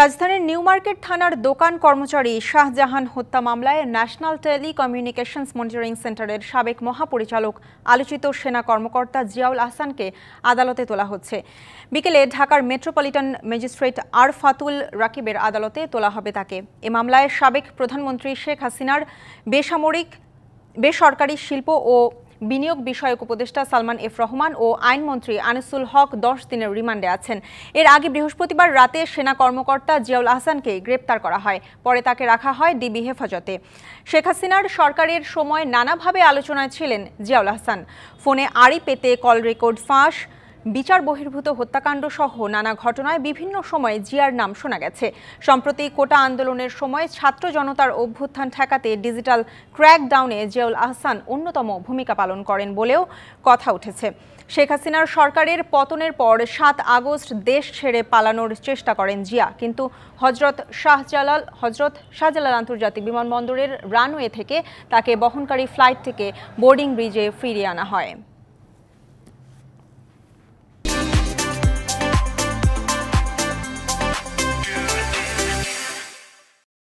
রাজধানীর new market থানার দোকান কর্মচারী শাহজাহান হত্যা মামলায় ন্যাশনাল টেলিকমিউনিকেশনস মনিটরিং সেন্টারের সাবেক মহাপরিচালক আলোচিত সেনা কর্মকর্তা জিয়াউল আহসানকে আদালতে তোলা হচ্ছে বিকেলে ঢাকার মেট্রোপলিটন ম্যাজিস্ট্রেট আর ফাতুল রাকিবের আদালতে তোলা হবে তাকে এ মামলায় সাবেক প্রধানমন্ত্রী শেখ হাসিনার বেসামরিক বেসরকারি শিল্প ও বিনিয়োগ বিষয়ক উপদেষ্টা সালমান এফ রহমান ও আইনমন্ত্রী আনিসুল হক দশ দিনের রিমান্ডে আছেন এর আগে বৃহস্পতিবার রাতে সেনা কর্মকর্তা জিয়াউল আহসানকে গ্রেপ্তার করা হয় পরে তাকে রাখা হয় ডিবি হেফাজতে শেখ হাসিনার সরকারের সময় নানাভাবে আলোচনায় ছিলেন জিয়াউল আহসান ফোনে আড়ি পেতে কল রেকর্ড ফাঁস বিচার বহির্ভূত হত্যাকাণ্ড সহ নানা ঘটনায় বিভিন্ন সময়ে জিয়ার নাম শোনা গেছে সম্প্রতি কোটা আন্দোলনের সময় ছাত্র জনতার অভ্যুত্থান ঠেকাতে ডিজিটাল ক্র্যাকডাউনে জিয়াউল আহসান অন্যতম ভূমিকা পালন করেন বলেও কথা উঠেছে শেখ হাসিনার সরকারের পতনের পর সাত আগস্ট দেশ ছেড়ে পালানোর চেষ্টা করেন জিয়া কিন্তু হজরত শাহজালাল হজরত শাহজালাল আন্তর্জাতিক বিমানবন্দরের রানওয়ে থেকে তাকে বহনকারী ফ্লাইট থেকে বোর্ডিং ব্রিজে ফিরিয়ে আনা হয়